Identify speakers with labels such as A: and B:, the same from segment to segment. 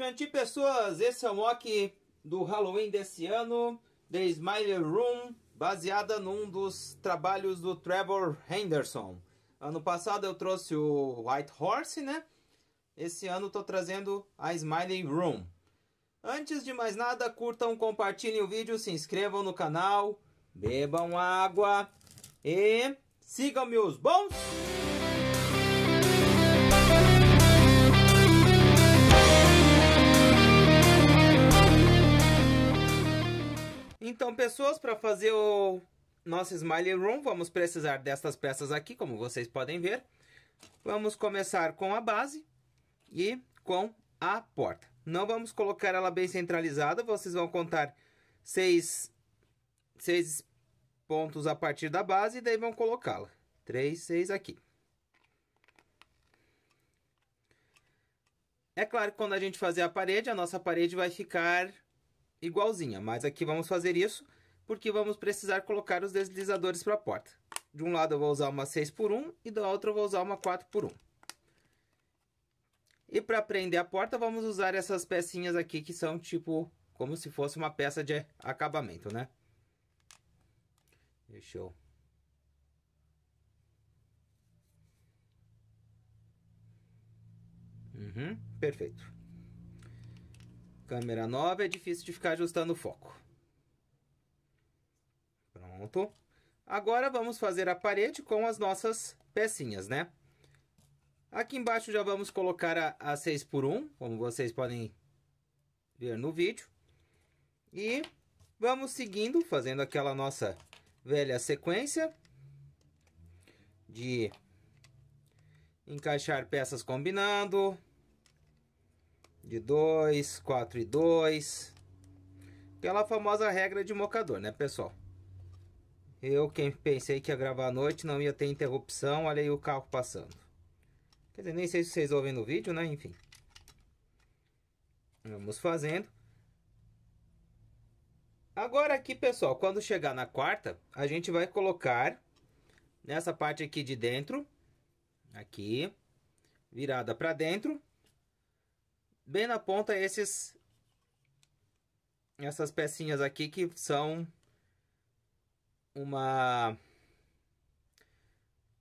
A: Xanti pessoas, esse é o mock do Halloween desse ano, The Smile Room, baseada num dos trabalhos do Trevor Henderson. Ano passado eu trouxe o White Horse, né? Esse ano estou trazendo a Smiley Room. Antes de mais nada, curtam, compartilhem o vídeo, se inscrevam no canal, bebam água e sigam meus bons... Então, pessoas, para fazer o nosso Smiley Room, vamos precisar destas peças aqui, como vocês podem ver. Vamos começar com a base e com a porta. Não vamos colocar ela bem centralizada, vocês vão contar seis, seis pontos a partir da base e daí vão colocá-la. Três, seis aqui. É claro que quando a gente fazer a parede, a nossa parede vai ficar igualzinha, mas aqui vamos fazer isso porque vamos precisar colocar os deslizadores para a porta. De um lado eu vou usar uma 6 por 1 e do outro eu vou usar uma 4 por 1. E para prender a porta vamos usar essas pecinhas aqui que são tipo como se fosse uma peça de acabamento, né? Deixa eu Uhum, perfeito. Câmera nova, é difícil de ficar ajustando o foco. Pronto. Agora vamos fazer a parede com as nossas pecinhas, né? Aqui embaixo já vamos colocar a, a 6x1, como vocês podem ver no vídeo. E vamos seguindo, fazendo aquela nossa velha sequência de encaixar peças combinando, de 2, 4 e 2. Aquela famosa regra de mocador, né, pessoal? Eu quem pensei que ia gravar à noite, não ia ter interrupção, olha aí o carro passando. Quer dizer, nem sei se vocês ouvem no vídeo, né? Enfim. Vamos fazendo. Agora aqui, pessoal, quando chegar na quarta, a gente vai colocar nessa parte aqui de dentro, aqui, virada para dentro, bem na ponta esses essas pecinhas aqui que são uma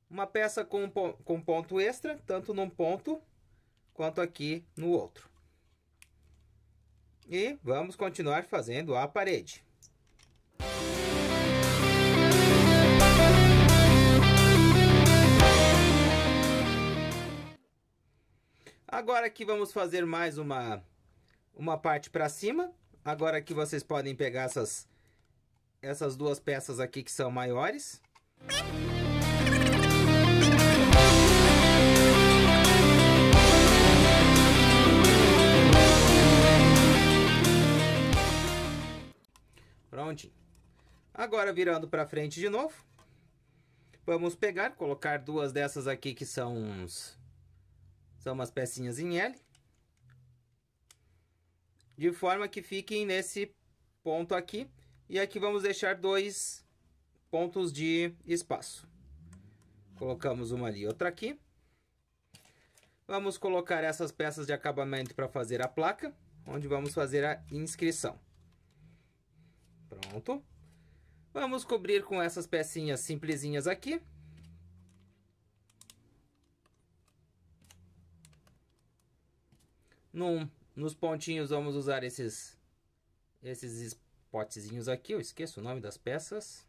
A: uma peça com, com ponto extra, tanto num ponto quanto aqui no outro. E vamos continuar fazendo a parede. Agora aqui vamos fazer mais uma, uma parte para cima. Agora aqui vocês podem pegar essas, essas duas peças aqui que são maiores. Prontinho. Agora virando para frente de novo. Vamos pegar, colocar duas dessas aqui que são uns são umas pecinhas em L. De forma que fiquem nesse ponto aqui. E aqui vamos deixar dois pontos de espaço. Colocamos uma ali e outra aqui. Vamos colocar essas peças de acabamento para fazer a placa, onde vamos fazer a inscrição. Pronto. Vamos cobrir com essas pecinhas simplesinhas aqui. Num, nos pontinhos vamos usar esses, esses potezinhos aqui. Eu esqueço o nome das peças.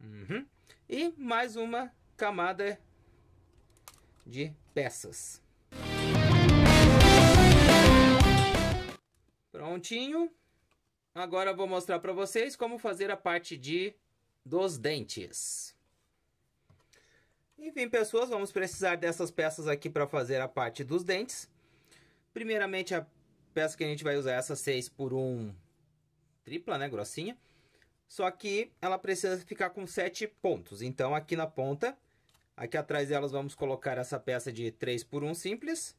A: Uhum. E mais uma camada de peças. Prontinho. Agora vou mostrar para vocês como fazer a parte de dos dentes. Enfim, pessoas, vamos precisar dessas peças aqui para fazer a parte dos dentes. Primeiramente, a peça que a gente vai usar é essa 6 por 1 tripla, né, grossinha. Só que ela precisa ficar com 7 pontos. Então, aqui na ponta, aqui atrás delas, vamos colocar essa peça de 3 por 1 simples.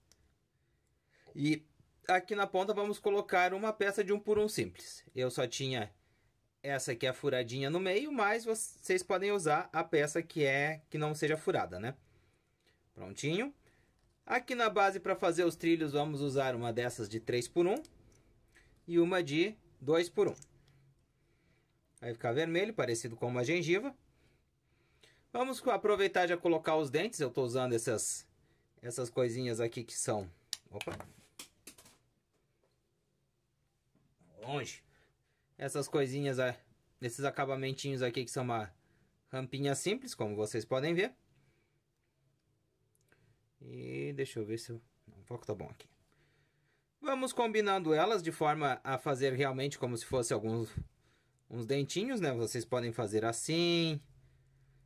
A: E aqui na ponta, vamos colocar uma peça de 1 por 1 simples. Eu só tinha essa aqui é furadinha no meio, mas vocês podem usar a peça que é que não seja furada, né? Prontinho. Aqui na base para fazer os trilhos vamos usar uma dessas de 3 por 1 e uma de 2 por 1. Vai ficar vermelho, parecido com uma gengiva. Vamos aproveitar já colocar os dentes. Eu estou usando essas essas coisinhas aqui que são, opa. Longe essas coisinhas, é, esses acabamentinhos aqui que são uma rampinha simples, como vocês podem ver. E deixa eu ver se... Eu... Não, o foco tá bom aqui. Vamos combinando elas de forma a fazer realmente como se fosse alguns uns dentinhos, né? Vocês podem fazer assim,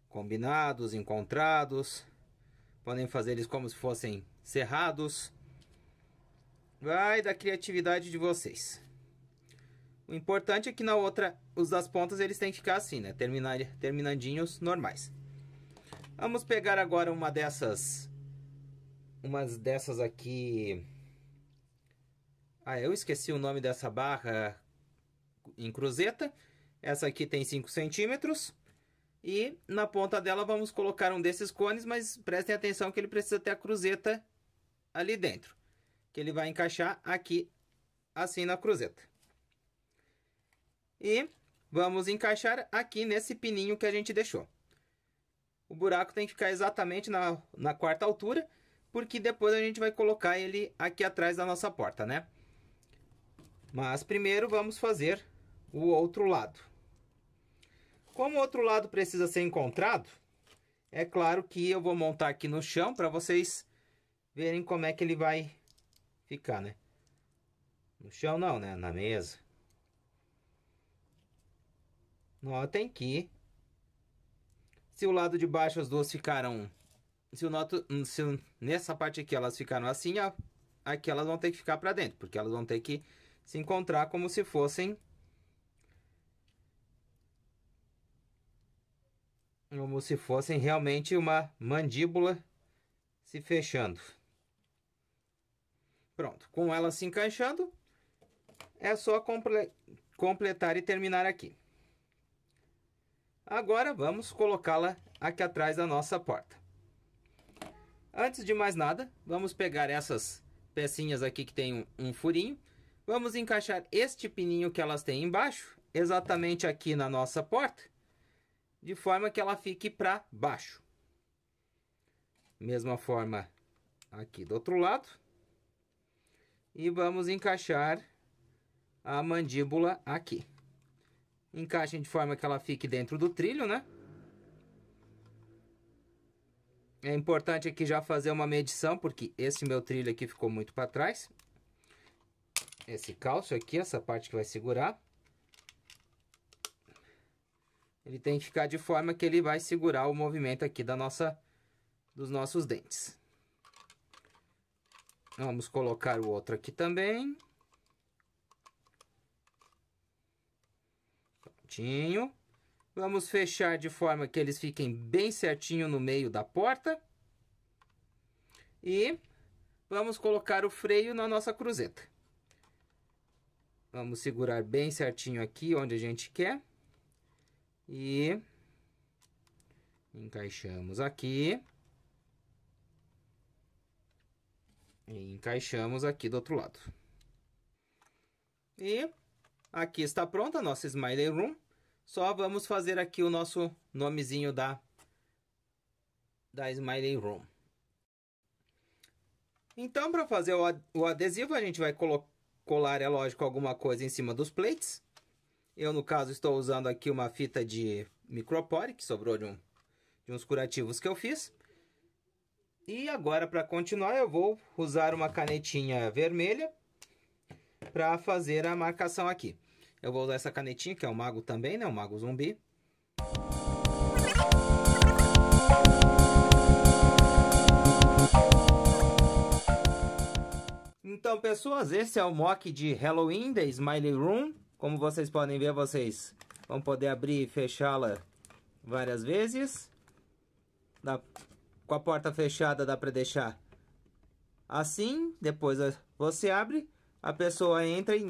A: combinados, encontrados. Podem fazer eles como se fossem cerrados. Vai da criatividade de vocês. O importante é que na outra, os das pontas eles têm que ficar assim, né? Terminar, terminandinhos normais. Vamos pegar agora uma dessas... Umas dessas aqui... Ah, eu esqueci o nome dessa barra em cruzeta. Essa aqui tem 5 centímetros. E na ponta dela vamos colocar um desses cones, mas prestem atenção que ele precisa ter a cruzeta ali dentro. Que ele vai encaixar aqui, assim na cruzeta. E vamos encaixar aqui nesse pininho que a gente deixou. O buraco tem que ficar exatamente na, na quarta altura, porque depois a gente vai colocar ele aqui atrás da nossa porta, né? Mas primeiro vamos fazer o outro lado. Como o outro lado precisa ser encontrado, é claro que eu vou montar aqui no chão para vocês verem como é que ele vai ficar, né? No chão não, né? Na mesa. Notem que se o lado de baixo as duas ficaram... Se o noto, se nessa parte aqui elas ficaram assim, ó, aqui elas vão ter que ficar para dentro, porque elas vão ter que se encontrar como se fossem... Como se fossem realmente uma mandíbula se fechando. Pronto, com ela se encaixando, é só comple completar e terminar aqui. Agora vamos colocá-la aqui atrás da nossa porta. Antes de mais nada, vamos pegar essas pecinhas aqui que tem um, um furinho. Vamos encaixar este pininho que elas têm embaixo, exatamente aqui na nossa porta, de forma que ela fique para baixo. Mesma forma aqui do outro lado. E vamos encaixar a mandíbula aqui encaixem de forma que ela fique dentro do trilho, né? É importante aqui já fazer uma medição, porque esse meu trilho aqui ficou muito para trás. Esse calço aqui, essa parte que vai segurar. Ele tem que ficar de forma que ele vai segurar o movimento aqui da nossa, dos nossos dentes. Vamos colocar o outro aqui também. certinho. Vamos fechar de forma que eles fiquem bem certinho no meio da porta. E vamos colocar o freio na nossa cruzeta. Vamos segurar bem certinho aqui onde a gente quer. E encaixamos aqui. E encaixamos aqui do outro lado. E aqui está pronta a nossa Smiley Room. Só vamos fazer aqui o nosso nomezinho da, da Smiley Room. Então, para fazer o adesivo, a gente vai colar, é lógico, alguma coisa em cima dos plates. Eu, no caso, estou usando aqui uma fita de micropore, que sobrou de, um, de uns curativos que eu fiz. E agora, para continuar, eu vou usar uma canetinha vermelha para fazer a marcação aqui. Eu vou usar essa canetinha, que é o mago também, né? O mago zumbi. Então, pessoas, esse é o mock de Halloween da Smiley Room. Como vocês podem ver, vocês vão poder abrir e fechá-la várias vezes. Dá, com a porta fechada dá para deixar assim. Depois você abre. A pessoa entra e.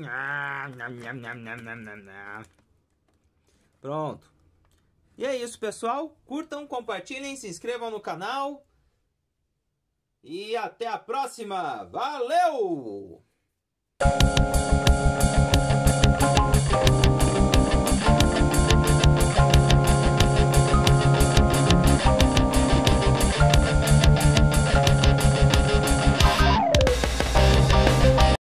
A: Pronto. E é isso, pessoal. Curtam, compartilhem, se inscrevam no canal. E até a próxima. Valeu!